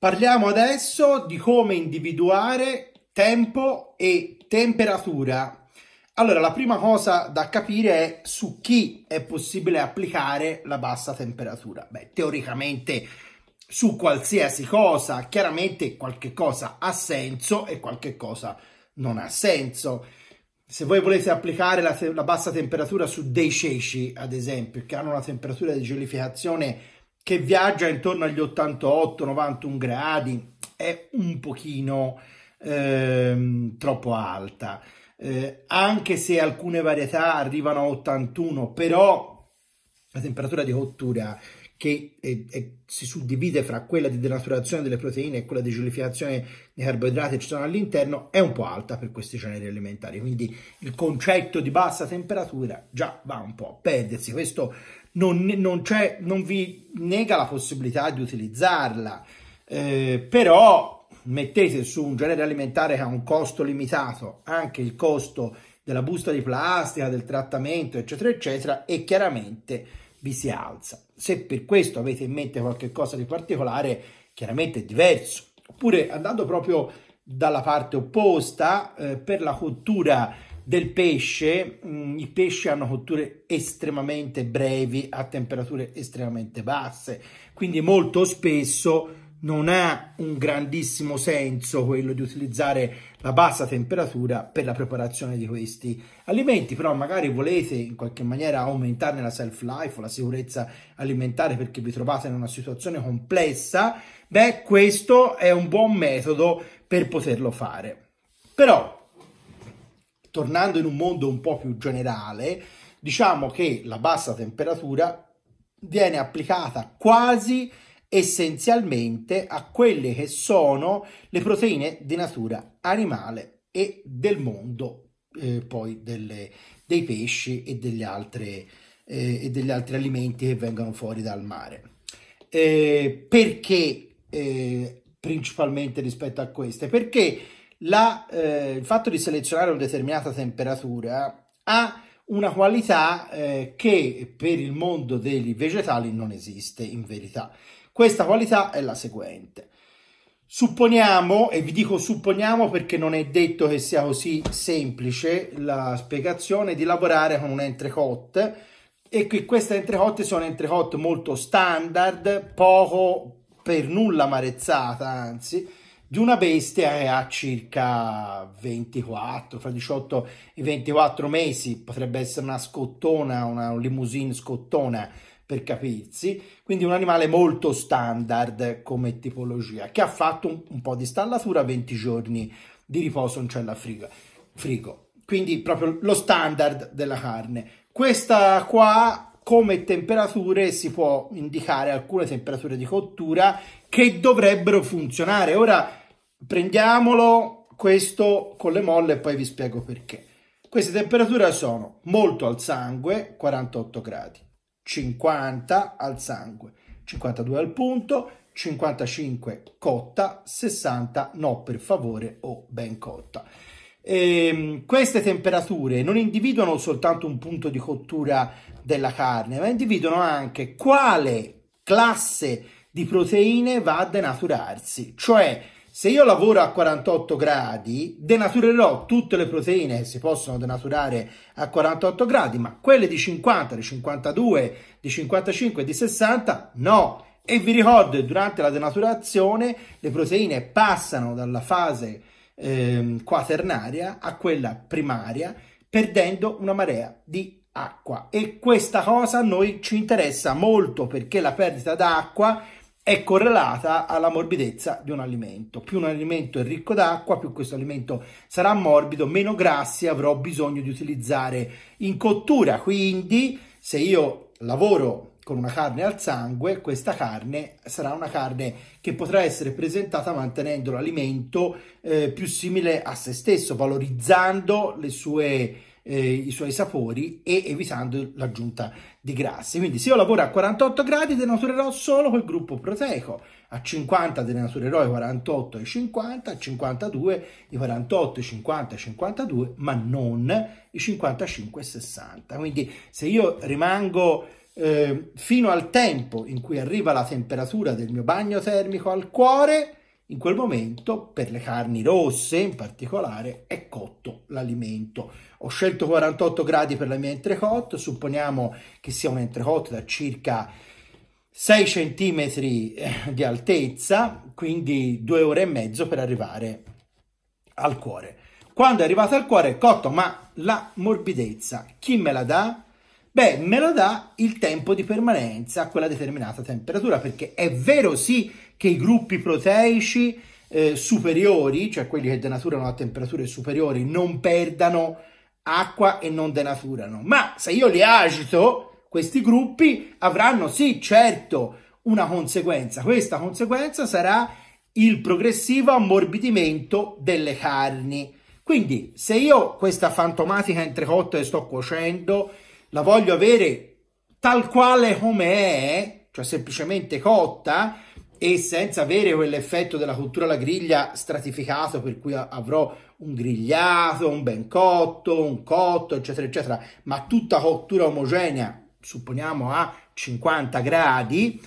Parliamo adesso di come individuare tempo e temperatura. Allora, la prima cosa da capire è su chi è possibile applicare la bassa temperatura. Beh, teoricamente su qualsiasi cosa, chiaramente qualche cosa ha senso e qualche cosa non ha senso. Se voi volete applicare la, te la bassa temperatura su dei ceci, ad esempio, che hanno una temperatura di gelificazione che viaggia intorno agli 88-91 gradi è un pochino ehm, troppo alta eh, anche se alcune varietà arrivano a 81 però la temperatura di cottura che è, è, si suddivide fra quella di denaturazione delle proteine e quella di gelificazione dei carboidrati che ci sono all'interno è un po' alta per questi generi alimentari quindi il concetto di bassa temperatura già va un po' a perdersi questo non, non, cioè, non vi nega la possibilità di utilizzarla, eh, però mettete su un genere alimentare che ha un costo limitato anche il costo della busta di plastica, del trattamento, eccetera, eccetera, e chiaramente vi si alza. Se per questo avete in mente qualcosa di particolare, chiaramente è diverso. Oppure andando proprio dalla parte opposta, eh, per la cottura del pesce, mm, i pesci hanno cotture estremamente brevi a temperature estremamente basse, quindi molto spesso non ha un grandissimo senso quello di utilizzare la bassa temperatura per la preparazione di questi alimenti, però magari volete in qualche maniera aumentarne la self life o la sicurezza alimentare perché vi trovate in una situazione complessa, beh questo è un buon metodo per poterlo fare. Però tornando in un mondo un po' più generale, diciamo che la bassa temperatura viene applicata quasi essenzialmente a quelle che sono le proteine di natura animale e del mondo eh, poi delle, dei pesci e degli, altri, eh, e degli altri alimenti che vengono fuori dal mare. Eh, perché eh, principalmente rispetto a queste? Perché la, eh, il fatto di selezionare una determinata temperatura ha una qualità eh, che per il mondo dei vegetali non esiste in verità. Questa qualità è la seguente. Supponiamo, e vi dico supponiamo perché non è detto che sia così semplice la spiegazione, di lavorare con un entrecote e che queste entrecotte sono entrecotte molto standard, poco per nulla amarezzata anzi, di una bestia è eh, a circa 24, fra 18 e 24 mesi, potrebbe essere una scottona, una limousine scottona per capirsi, quindi un animale molto standard come tipologia, che ha fatto un, un po' di stallatura, 20 giorni di riposo in cella frigo. frigo. Quindi proprio lo standard della carne. Questa qua come temperature si può indicare alcune temperature di cottura che dovrebbero funzionare. Ora Prendiamolo questo con le molle e poi vi spiego perché. Queste temperature sono molto al sangue, 48 gradi, 50 al sangue, 52 al punto, 55 cotta, 60 no per favore o ben cotta. E ehm, queste temperature non individuano soltanto un punto di cottura della carne, ma individuano anche quale classe di proteine va a denaturarsi, cioè se io lavoro a 48 gradi, denaturerò tutte le proteine che si possono denaturare a 48 gradi, ma quelle di 50, di 52, di 55 e di 60 no. E vi ricordo durante la denaturazione le proteine passano dalla fase eh, quaternaria a quella primaria, perdendo una marea di acqua. E questa cosa a noi ci interessa molto perché la perdita d'acqua è correlata alla morbidezza di un alimento. Più un alimento è ricco d'acqua, più questo alimento sarà morbido, meno grassi avrò bisogno di utilizzare in cottura. Quindi, se io lavoro con una carne al sangue, questa carne sarà una carne che potrà essere presentata mantenendo l'alimento eh, più simile a se stesso, valorizzando le sue eh, i suoi sapori e evitando l'aggiunta di grassi. Quindi se io lavoro a 48 gradi denaturerò solo quel gruppo proteico, a 50 denaturerò i 48 e 50, a 52 i 48, 50 e 52, ma non i 55 e 60. Quindi se io rimango eh, fino al tempo in cui arriva la temperatura del mio bagno termico al cuore, in quel momento, per le carni rosse in particolare, è cotto l'alimento. Ho scelto 48 gradi per la mia entrecôte, supponiamo che sia un entrecôte da circa 6 cm eh, di altezza, quindi due ore e mezzo per arrivare al cuore. Quando è arrivato al cuore è cotto, ma la morbidezza, chi me la dà? Beh, me lo dà il tempo di permanenza a quella determinata temperatura, perché è vero sì che i gruppi proteici eh, superiori, cioè quelli che denaturano a temperature superiori, non perdano acqua e non denaturano, ma se io li agito, questi gruppi avranno sì, certo, una conseguenza. Questa conseguenza sarà il progressivo ammorbidimento delle carni. Quindi, se io questa fantomatica entrecotta che sto cuocendo la voglio avere tal quale come è, cioè semplicemente cotta e senza avere quell'effetto della cottura alla griglia stratificato per cui avrò un grigliato, un ben cotto, un cotto, eccetera, eccetera, ma tutta cottura omogenea, supponiamo a 50 gradi,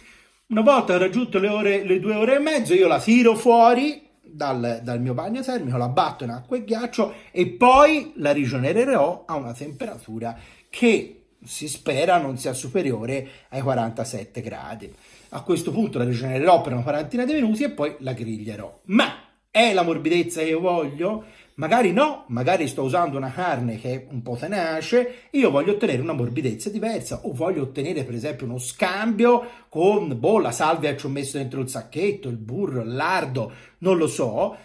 una volta raggiunto le, ore, le due ore e mezzo io la tiro fuori dal, dal, mio bagno termico, la batto in acqua e ghiaccio e poi la rigenererò a una temperatura che si spera non sia superiore ai 47 gradi. A questo punto la rigenererò per una quarantina di minuti e poi la griglierò. Ma è la morbidezza che io voglio? Magari no, magari sto usando una carne che è un po' tenace, io voglio ottenere una morbidezza diversa o voglio ottenere per esempio uno scambio con boh, la salvia che ho messo dentro il sacchetto, il burro, il lardo, non lo so.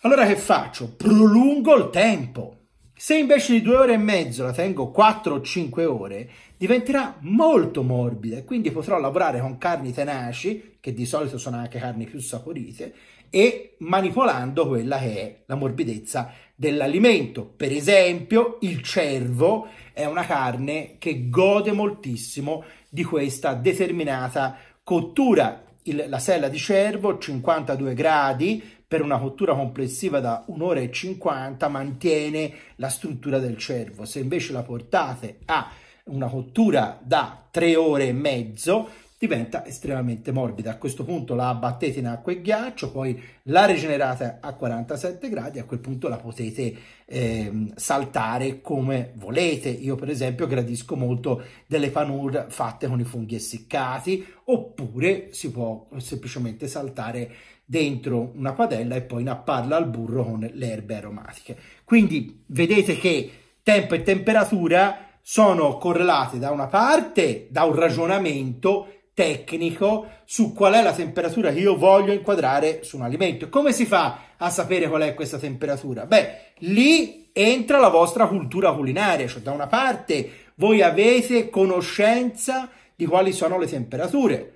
Allora che faccio? Prolungo il tempo. Se invece di due ore e mezzo la tengo 4 o 5 ore, diventerà molto morbida e quindi potrò lavorare con carni tenaci, che di solito sono anche carni più saporite, e manipolando quella che è la morbidezza dell'alimento. Per esempio, il cervo è una carne che gode moltissimo di questa determinata cottura. Il, la sella di cervo 52 gradi per una cottura complessiva da 1 ora e 50 mantiene la struttura del cervo. Se invece la portate a una cottura da 3 ore e mezzo diventa estremamente morbida. A questo punto la battete in acqua e ghiaccio, poi la rigenerate a 47 gradi, a quel punto la potete eh, saltare come volete. Io per esempio gradisco molto delle panure fatte con i funghi essiccati, oppure si può semplicemente saltare dentro una padella e poi napparla al burro con le erbe aromatiche. Quindi vedete che tempo e temperatura sono correlate da una parte da un ragionamento tecnico su qual è la temperatura che io voglio inquadrare su un alimento. Come si fa a sapere qual è questa temperatura? Beh, lì entra la vostra cultura culinaria, cioè da una parte voi avete conoscenza di quali sono le temperature,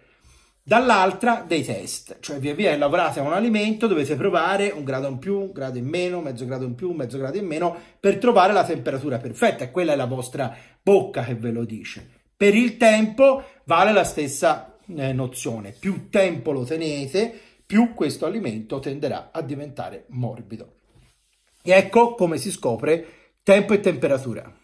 dall'altra dei test, cioè via via lavorate a un alimento, dovete provare un grado in più, un grado in meno, mezzo grado in più, mezzo grado in meno per trovare la temperatura perfetta, quella è la vostra bocca che ve lo dice. Per il tempo vale la stessa eh, nozione, più tempo lo tenete, più questo alimento tenderà a diventare morbido. E ecco come si scopre tempo e temperatura.